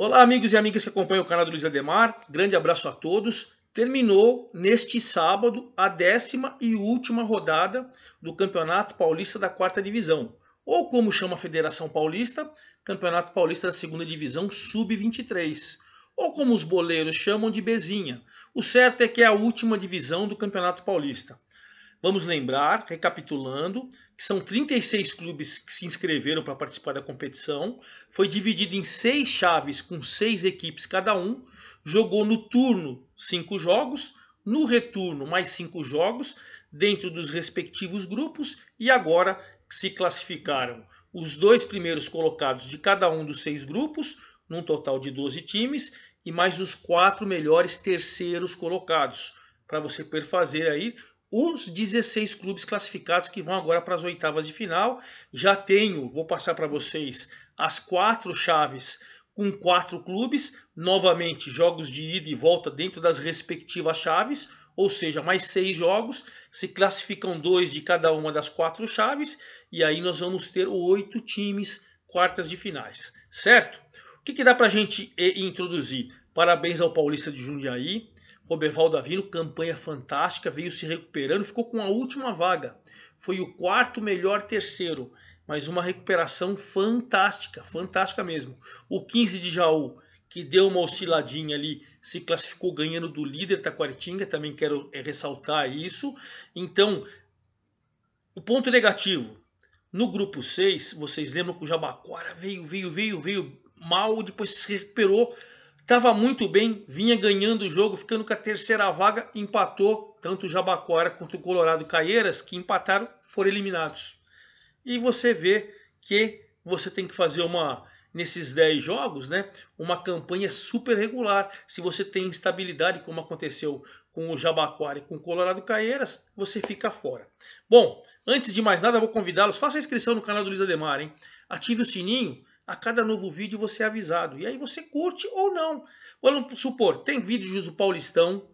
Olá, amigos e amigas que acompanham o canal do Luiz Ademar. Grande abraço a todos. Terminou neste sábado a décima e última rodada do Campeonato Paulista da Quarta Divisão, ou como chama a Federação Paulista, Campeonato Paulista da Segunda Divisão Sub-23, ou como os boleiros chamam de Bezinha. O certo é que é a última divisão do Campeonato Paulista. Vamos lembrar, recapitulando, que são 36 clubes que se inscreveram para participar da competição. Foi dividido em seis chaves com seis equipes cada um. Jogou no turno cinco jogos, no retorno mais cinco jogos dentro dos respectivos grupos e agora se classificaram os dois primeiros colocados de cada um dos seis grupos, num total de 12 times, e mais os quatro melhores terceiros colocados, para você perfazer aí os 16 clubes classificados que vão agora para as oitavas de final. Já tenho, vou passar para vocês, as quatro chaves com quatro clubes, novamente jogos de ida e volta dentro das respectivas chaves, ou seja, mais seis jogos, se classificam dois de cada uma das quatro chaves, e aí nós vamos ter oito times quartas de finais, certo? O que, que dá para a gente eh, introduzir? Parabéns ao Paulista de Jundiaí, Roberval Davino, campanha fantástica, veio se recuperando, ficou com a última vaga. Foi o quarto melhor terceiro, mas uma recuperação fantástica, fantástica mesmo. O 15 de Jaú, que deu uma osciladinha ali, se classificou ganhando do líder Taquaritinga, também quero eh, ressaltar isso. Então, o ponto negativo. No grupo 6, vocês lembram que o Jabaquara veio, veio, veio, veio mal, depois se recuperou, Estava muito bem, vinha ganhando o jogo, ficando com a terceira vaga, empatou tanto o Jabaquara quanto o Colorado Caieiras, que empataram, foram eliminados. E você vê que você tem que fazer uma nesses 10 jogos, né, uma campanha super regular. Se você tem instabilidade, como aconteceu com o Jabaquara e com o Colorado Caieiras, você fica fora. Bom, antes de mais nada, vou convidá-los, faça a inscrição no canal do Luiz Ademar, hein? Ative o sininho a cada novo vídeo você é avisado. E aí você curte ou não. Vamos supor, tem vídeos do Paulistão,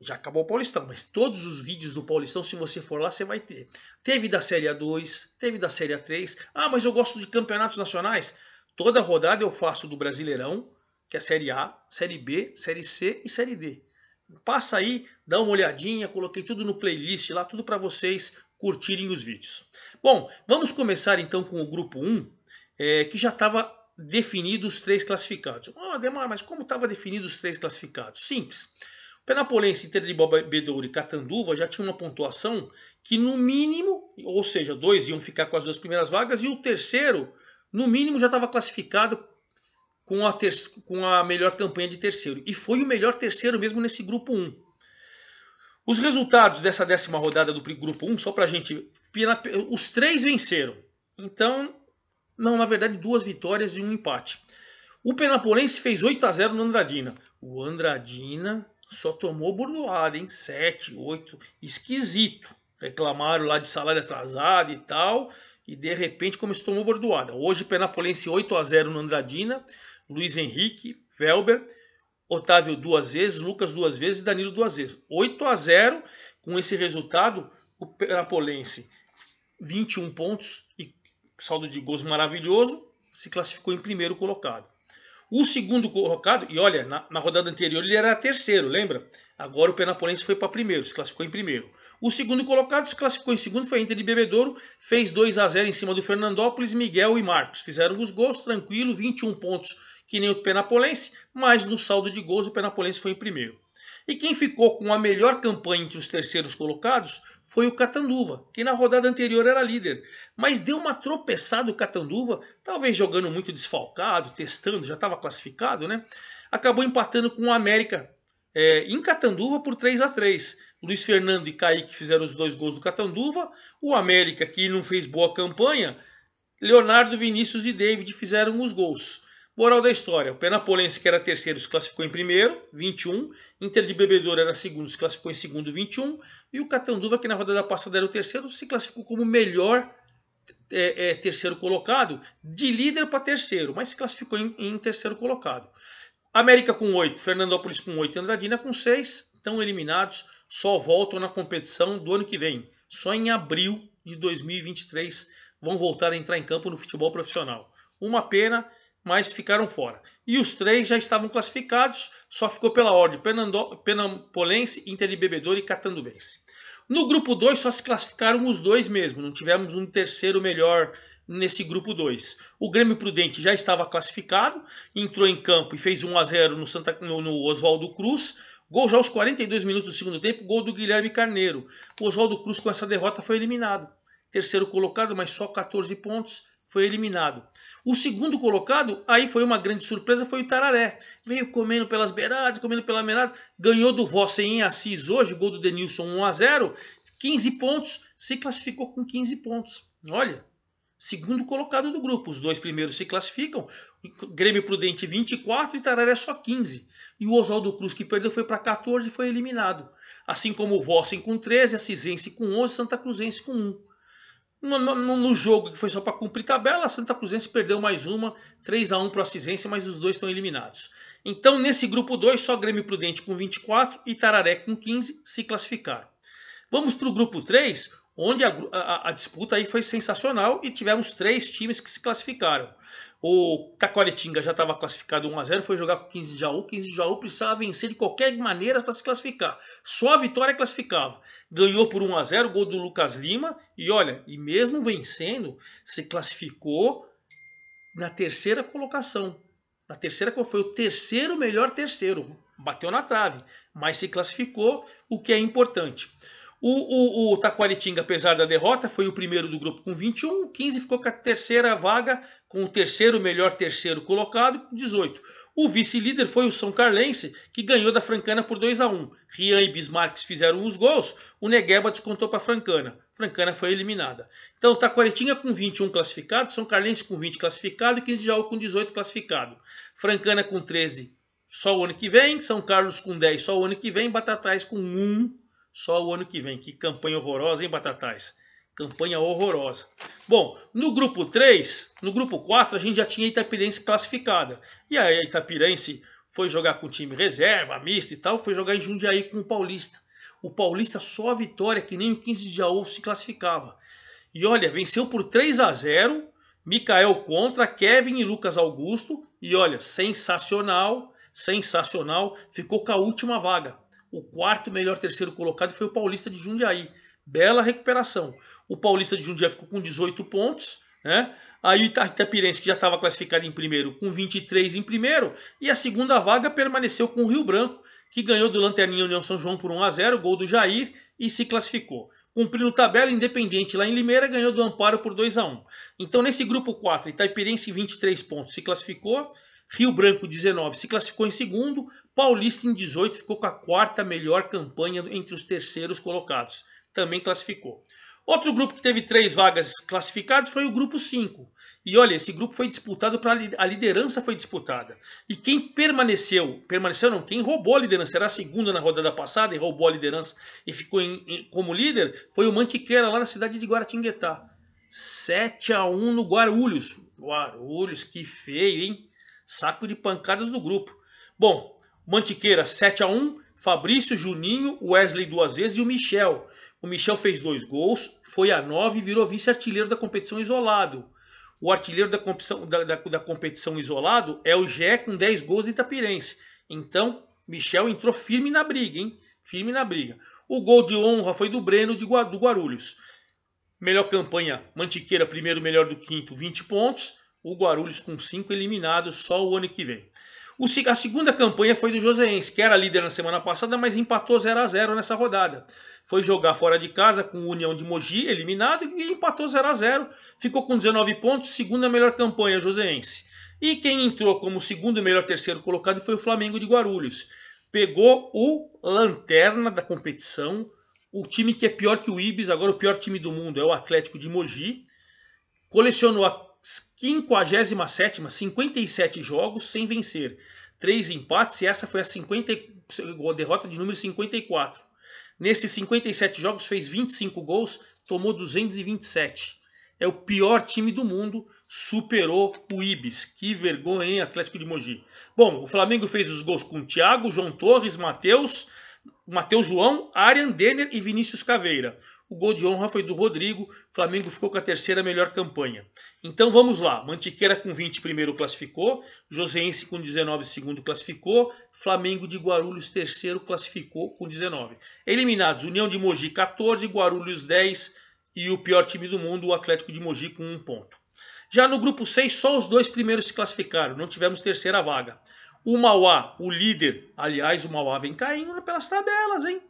já acabou o Paulistão, mas todos os vídeos do Paulistão, se você for lá, você vai ter. Teve da Série A2, teve da Série A3. Ah, mas eu gosto de campeonatos nacionais. Toda rodada eu faço do Brasileirão, que é Série A, Série B, Série C e Série D. Passa aí, dá uma olhadinha, coloquei tudo no playlist lá, tudo para vocês curtirem os vídeos. Bom, vamos começar então com o grupo 1, é, que já estava definido os três classificados. Ah, oh, Demar, mas como estava definido os três classificados? Simples. O Penapolense, Inter de Bebedouro e Catanduva já tinham uma pontuação que no mínimo, ou seja, dois iam ficar com as duas primeiras vagas e o terceiro, no mínimo, já estava classificado com a, com a melhor campanha de terceiro. E foi o melhor terceiro mesmo nesse grupo 1. Um. Os resultados dessa décima rodada do grupo 1, só para a gente. Os três venceram. Então, não, na verdade, duas vitórias e um empate. O Penapolense fez 8 a 0 no Andradina. O Andradina só tomou bordoada, hein? 7, 8. Esquisito. Reclamaram lá de salário atrasado e tal. E de repente, como se tomou bordoada. Hoje, Penapolense 8 a 0 no Andradina. Luiz Henrique, Velber, Otávio duas vezes, Lucas duas vezes e Danilo duas vezes. 8 a 0 com esse resultado, o Penapolense 21 pontos e saldo de gols maravilhoso, se classificou em primeiro colocado. O segundo colocado, e olha, na, na rodada anterior ele era terceiro, lembra? Agora o Penapolense foi para primeiro, se classificou em primeiro. O segundo colocado se classificou em segundo, foi a Inter de Bebedouro, fez 2 a 0 em cima do Fernandópolis, Miguel e Marcos. Fizeram os gols, tranquilo, 21 pontos que nem o Penapolense, mas no saldo de gols o Penapolense foi em primeiro. E quem ficou com a melhor campanha entre os terceiros colocados foi o Catanduva, que na rodada anterior era líder, mas deu uma tropeçada o Catanduva, talvez jogando muito desfalcado, testando, já estava classificado, né? Acabou empatando com o América é, em Catanduva por 3 a 3 Luiz Fernando e Kaique fizeram os dois gols do Catanduva, o América, que não fez boa campanha, Leonardo, Vinícius e David fizeram os gols. Moral da história: o Penapolense, que era terceiro, se classificou em primeiro, 21. Inter de Bebedouro era segundo, se classificou em segundo, 21. E o Catanduva, que na rodada passada era o terceiro, se classificou como melhor é, é, terceiro colocado, de líder para terceiro, mas se classificou em, em terceiro colocado. América com 8, Fernandópolis com 8 Andradina com 6 estão eliminados, só voltam na competição do ano que vem. Só em abril de 2023 vão voltar a entrar em campo no futebol profissional. Uma pena mas ficaram fora. E os três já estavam classificados, só ficou pela ordem Penando, Penampolense, Inter de Bebedouro e Catanduvense. No grupo 2 só se classificaram os dois mesmo, não tivemos um terceiro melhor nesse grupo 2. O Grêmio Prudente já estava classificado, entrou em campo e fez 1 a 0 no, Santa, no, no Oswaldo Cruz. Gol já aos 42 minutos do segundo tempo, gol do Guilherme Carneiro. O Oswaldo Cruz com essa derrota foi eliminado. Terceiro colocado, mas só 14 pontos, foi eliminado. O segundo colocado, aí foi uma grande surpresa, foi o Tararé. Veio comendo pelas beiradas, comendo pela beirada, ganhou do Vossen em Assis hoje, gol do Denilson 1 a 0, 15 pontos, se classificou com 15 pontos. Olha, segundo colocado do grupo, os dois primeiros se classificam, Grêmio Prudente 24 e Tararé só 15. E o Oswaldo Cruz que perdeu foi para 14 e foi eliminado. Assim como o Vossen com 13, a Cisense com 11, Santa Cruzense com 1. No, no, no, jogo que foi só para cumprir tabela, a Santa Cruzense perdeu mais uma, 3 a 1 para o Assisense, mas os dois estão eliminados. Então, nesse grupo 2, só Grêmio Prudente com 24 e Tararé com 15 se classificaram. Vamos para o grupo 3, onde a, a, a, disputa aí foi sensacional e tivemos três times que se classificaram. O Taquaritinga já estava classificado 1 a 0 foi jogar com 15 de Jaú. 15 de Jaú precisava vencer de qualquer maneira para se classificar. Só a vitória classificava. Ganhou por 1 a 0 gol do Lucas Lima. E olha, e mesmo vencendo, se classificou na terceira colocação. Na terceira foi o terceiro melhor terceiro. Bateu na trave, mas se classificou, o que é importante. O, o, o Taquaritinga, apesar da derrota, foi o primeiro do grupo com 21. O 15 ficou com a terceira vaga, com o terceiro melhor terceiro colocado, com 18. O vice-líder foi o São Carlense, que ganhou da Francana por 2 a 1 Rian e Bismarck fizeram os gols, o Negueba descontou para a Francana. Francana foi eliminada. Então, Taquaritinga com 21 classificado, São Carlense com 20 classificado e 15 de com 18 classificado. Francana com 13 só o ano que vem, São Carlos com 10 só o ano que vem, Batatais com 1 só o ano que vem. Que campanha horrorosa, hein, Batatais? Campanha horrorosa. Bom, no grupo 3, no grupo 4, a gente já tinha a Itapirense classificada. E aí a Itapirense foi jogar com o time reserva, mista e tal, foi jogar em Jundiaí com o Paulista. O Paulista só a vitória, que nem o 15 de Jaú se classificava. E olha, venceu por 3 a 0 Mikael contra Kevin e Lucas Augusto. E olha, sensacional, sensacional. Ficou com a última vaga. O quarto melhor terceiro colocado foi o Paulista de Jundiaí. Bela recuperação. O Paulista de Jundiaí ficou com 18 pontos. Né? Aí Itapirense, que já estava classificado em primeiro, com 23 em primeiro. E a segunda vaga permaneceu com o Rio Branco, que ganhou do Lanterninha União São João por 1 a 0 gol do Jair, e se classificou. Cumprindo tabela, Independente lá em Limeira ganhou do Amparo por 2 a 1 Então, nesse grupo 4, Itaipirense 23 pontos se classificou. Rio Branco 19 se classificou em segundo, Paulista em 18 ficou com a quarta melhor campanha entre os terceiros colocados, também classificou. Outro grupo que teve três vagas classificadas foi o grupo 5. E olha, esse grupo foi disputado para a liderança foi disputada. E quem permaneceu, permaneceu não, quem roubou a liderança, era a segunda na rodada passada e roubou a liderança e ficou em, em, como líder, foi o Mantiqueira lá na cidade de Guaratinguetá. 7 a 1 no Guarulhos. Guarulhos, que feio, hein? Saco de pancadas do grupo. Bom, Mantiqueira 7 a 1 Fabrício, Juninho, Wesley duas vezes e o Michel. O Michel fez dois gols, foi a 9 e virou vice-artilheiro da competição isolado. O artilheiro da competição, da, da, da competição isolado é o Gé com 10 gols de Itapirense. Então, Michel entrou firme na briga, hein? Firme na briga. O gol de honra foi do Breno de Guarulhos. Melhor campanha, Mantiqueira, primeiro melhor do quinto, 20 pontos o Guarulhos com cinco eliminados só o ano que vem. a segunda campanha foi do Joseense, que era líder na semana passada, mas empatou 0 a 0 nessa rodada. Foi jogar fora de casa com o União de Mogi, eliminado, e empatou 0 a 0 Ficou com 19 pontos, segunda melhor campanha Joseense. E quem entrou como segundo melhor terceiro colocado foi o Flamengo de Guarulhos. Pegou o lanterna da competição, o time que é pior que o Ibis, agora o pior time do mundo é o Atlético de Mogi. Colecionou a 57, 57 jogos sem vencer, 3 empates e essa foi a 50, derrota de número 54. Nesses 57 jogos fez 25 gols, tomou 227. É o pior time do mundo, superou o Ibis. Que vergonha, hein, Atlético de Mogi. Bom, o Flamengo fez os gols com Thiago, João Torres, Matheus, Matheus João, Arian Denner e Vinícius Caveira. O gol de honra foi do Rodrigo. O Flamengo ficou com a terceira melhor campanha. Então vamos lá. Mantiqueira com 20 primeiro classificou. Joseense com 19 segundo classificou. Flamengo de Guarulhos terceiro classificou com 19. Eliminados União de Mogi 14, Guarulhos 10 e o pior time do mundo, o Atlético de Mogi com 1 ponto. Já no grupo 6, só os dois primeiros se classificaram, não tivemos terceira vaga. O Mauá, o líder, aliás, o Mauá vem caindo pelas tabelas, hein?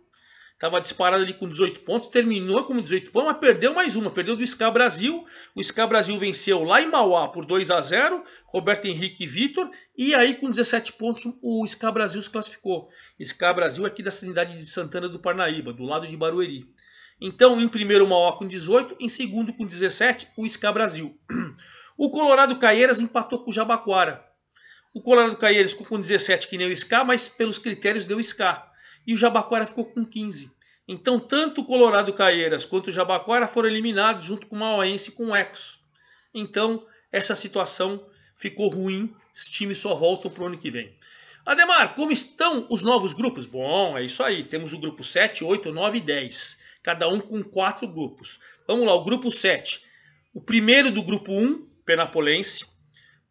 Estava disparado ali com 18 pontos, terminou com 18 pontos, mas perdeu mais uma. Perdeu do SK Brasil. O SK Brasil venceu lá em Mauá por 2 a 0 Roberto Henrique e Vitor. E aí, com 17 pontos, o SK Brasil se classificou. SK Brasil aqui da cidade de Santana do Parnaíba, do lado de Barueri. Então, em primeiro, o Mauá com 18. Em segundo, com 17, o SK Brasil. O Colorado Caieiras empatou com o Jabaquara. O Colorado Caieiras com 17, que nem o SK, mas pelos critérios deu SK e o Jabaquara ficou com 15. Então, tanto o Colorado Caieiras quanto o Jabaquara foram eliminados junto com o Mauense e com o Ecos. Então, essa situação ficou ruim, os times só voltam para o ano que vem. Ademar, como estão os novos grupos? Bom, é isso aí. Temos o grupo 7, 8, 9 e 10. Cada um com quatro grupos. Vamos lá, o grupo 7. O primeiro do grupo 1, Penapolense.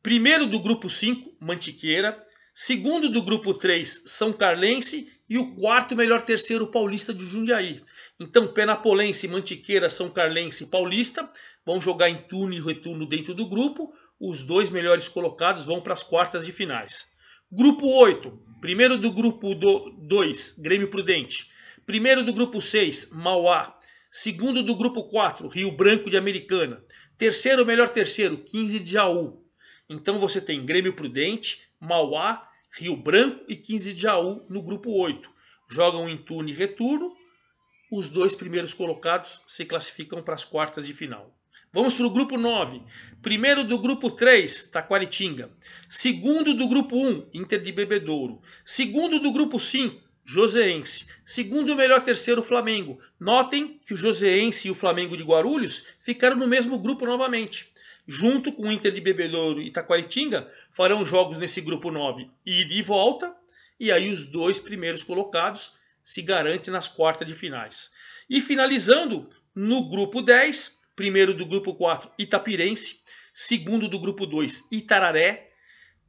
Primeiro do grupo 5, Mantiqueira. Segundo do grupo 3, São Carlense e o quarto melhor terceiro paulista de Jundiaí. Então, Penapolense, Mantiqueira, São Carlense e Paulista vão jogar em turno e retorno dentro do grupo. Os dois melhores colocados vão para as quartas de finais. Grupo 8, primeiro do grupo 2, Grêmio Prudente. Primeiro do grupo 6, Mauá. Segundo do grupo 4, Rio Branco de Americana. Terceiro, melhor terceiro, 15 de Jaú. Então você tem Grêmio Prudente, Mauá, Rio Branco e 15 de Jaú no grupo 8. Jogam em turno e retorno. Os dois primeiros colocados se classificam para as quartas de final. Vamos para o grupo 9. Primeiro do grupo 3, Taquaritinga. Segundo do grupo 1, Inter de Bebedouro. Segundo do grupo 5, Joseense. Segundo melhor terceiro, Flamengo. Notem que o Joseense e o Flamengo de Guarulhos ficaram no mesmo grupo novamente junto com o Inter de Bebelouro e Taquaritinga, farão jogos nesse grupo 9 ida e volta, e aí os dois primeiros colocados se garantem nas quartas de finais. E finalizando, no grupo 10, primeiro do grupo 4, Itapirense, segundo do grupo 2, Itararé,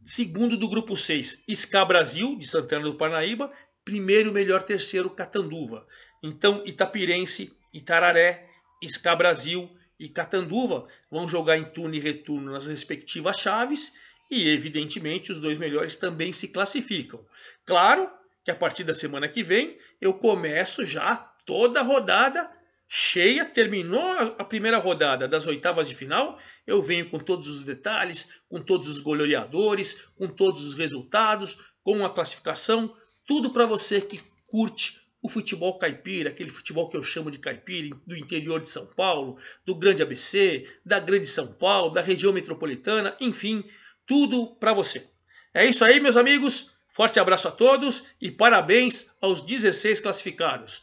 segundo do grupo 6, Ska Brasil, de Santana do Parnaíba, primeiro, melhor, terceiro, Catanduva. Então, Itapirense, Itararé, Ska Brasil, e Catanduva vão jogar em turno e retorno nas respectivas chaves e, evidentemente, os dois melhores também se classificam. Claro que a partir da semana que vem eu começo já toda a rodada cheia. Terminou a primeira rodada das oitavas de final, eu venho com todos os detalhes, com todos os goleadores, com todos os resultados, com a classificação, tudo para você que curte o futebol caipira, aquele futebol que eu chamo de caipira, do interior de São Paulo, do Grande ABC, da Grande São Paulo, da região metropolitana, enfim, tudo para você. É isso aí, meus amigos. Forte abraço a todos e parabéns aos 16 classificados.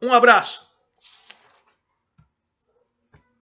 Um abraço!